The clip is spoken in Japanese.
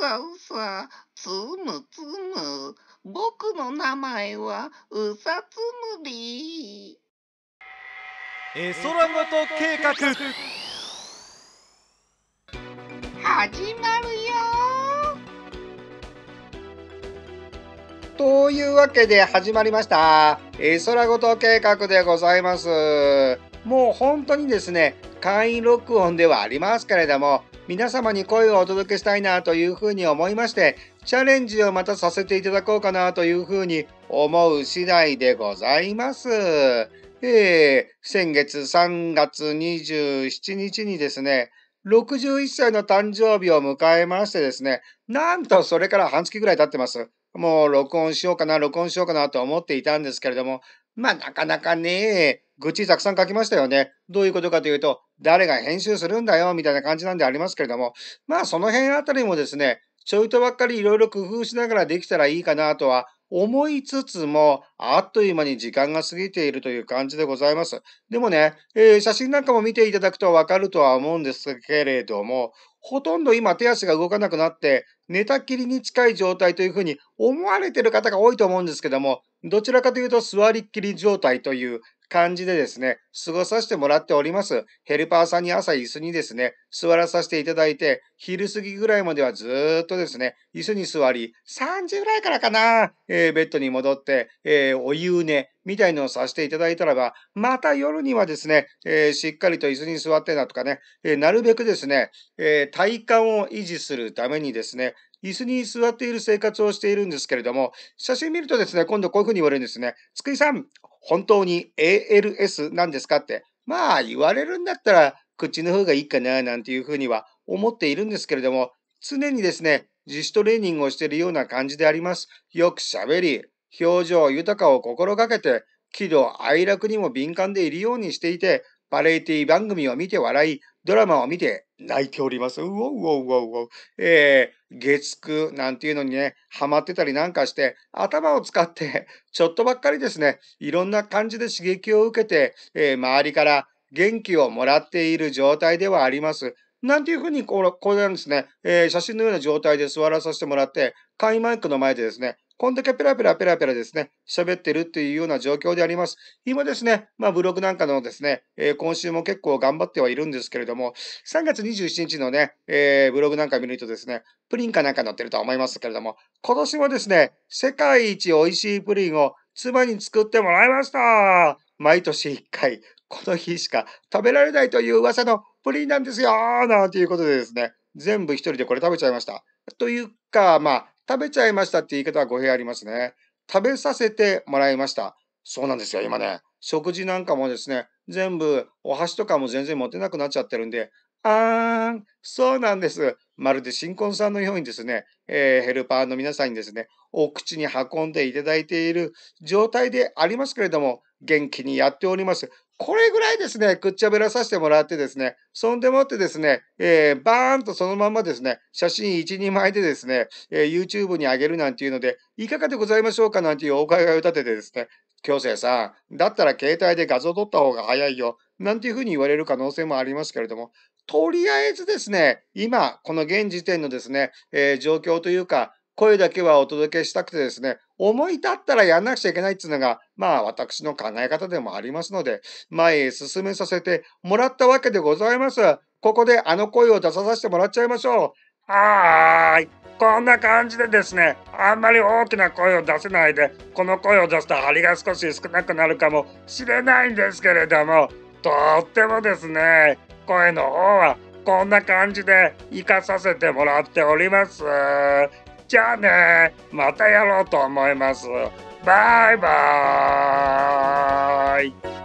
さうさ、つむつむ、僕の名前はうさつむり。エソラごと計画始まるよというわけで始まりました。エソラごと計画でございます。もう本当にですね、簡易録音ではありますけれども、皆様に声をお届けしたいなというふうに思いまして、チャレンジをまたさせていただこうかなというふうに思う次第でございます。えー、先月3月27日にですね、61歳の誕生日を迎えましてですね、なんとそれから半月ぐらい経ってます。もう録音しようかな、録音しようかなと思っていたんですけれども、まあなかなかね、愚痴たくさん書きましたよね。どういうことかというと、誰が編集するんだよ、みたいな感じなんでありますけれども、まあその辺あたりもですね、ちょいとばっかりいろいろ工夫しながらできたらいいかなとは思いつつも、あっという間に時間が過ぎているという感じでございます。でもね、えー、写真なんかも見ていただくとわかるとは思うんですけれども、ほとんど今手足が動かなくなって、寝たきりに近い状態というふうに思われている方が多いと思うんですけども、どちらかというと座りっきり状態という感じでですね、過ごさせてもらっております。ヘルパーさんに朝椅子にですね、座らさせていただいて、昼過ぎぐらいまではずっとですね、椅子に座り、3時ぐらいからかな、えー、ベッドに戻って、えー、お湯寝みたいのをさせていただいたらば、また夜にはですね、えー、しっかりと椅子に座ってだとかね、えなるべくですね、え体幹を維持するためにですね、椅子に座っている生活をしているんですけれども、写真見るとですね、今度こういうふうに言われるんですね。つくいさん、本当に ALS なんですかって、まあ言われるんだったら口の方がいいかななんていうふうには思っているんですけれども、常にですね、自主トレーニングをしているような感じであります。よく喋り、表情豊かを心がけて、喜怒哀楽にも敏感でいるようにしていて、バレエティ番組を見て笑い、ドラマを見て泣いております。うおうおうおうおう。えー、月9なんていうのにね、ハマってたりなんかして、頭を使って、ちょっとばっかりですね、いろんな感じで刺激を受けて、えー、周りから元気をもらっている状態ではあります。なんていうふうにこ、これなんですね、えー、写真のような状態で座らさせてもらって、簡易マイクの前でですね、こんだけペラペラペラペラですね、喋ってるっていうような状況であります。今ですね、まあブログなんかのですね、えー、今週も結構頑張ってはいるんですけれども、3月27日のね、えー、ブログなんか見るとですね、プリンかなんか載ってるとは思いますけれども、今年もですね、世界一美味しいプリンを妻に作ってもらいました毎年1回、この日しか食べられないという噂のプリンなんですよなんていうことでですね、全部一人でこれ食べちゃいました。というか、まあ、食べちゃいましたって言い方は語弊ありますね。食べさせてもらいました。そうなんですよ、今ね。食事なんかもですね、全部、お箸とかも全然持てなくなっちゃってるんで、あーん、そうなんです。まるで新婚さんのようにですね、えー、ヘルパーの皆さんにですね、お口に運んでいただいている状態でありますけれども、元気にやっております。これぐらいですね、くっちゃべらさせてもらってですね、そんでもってですね、えー、バーンとそのまんまですね、写真1、2枚でですね、えー、YouTube に上げるなんていうので、いかがでございましょうかなんていうお伺いを立ててですね、京成さん、だったら携帯で画像撮った方が早いよ、なんていうふうに言われる可能性もありますけれども、とりあえずですね、今、この現時点のですね、えー、状況というか、声だけはお届けしたくてですね、思い立ったらやんなくちゃいけないっていうのが、まあ私の考え方でもありますので、前へ進めさせてもらったわけでございます。ここであの声を出させてもらっちゃいましょう。はーい。こんな感じでですね、あんまり大きな声を出せないで、この声を出すと張りが少し少なくなるかもしれないんですけれども、とってもですね、声の方はこんな感じで活かさせてもらっております。じゃあね、またやろうと思います。バイバーイ。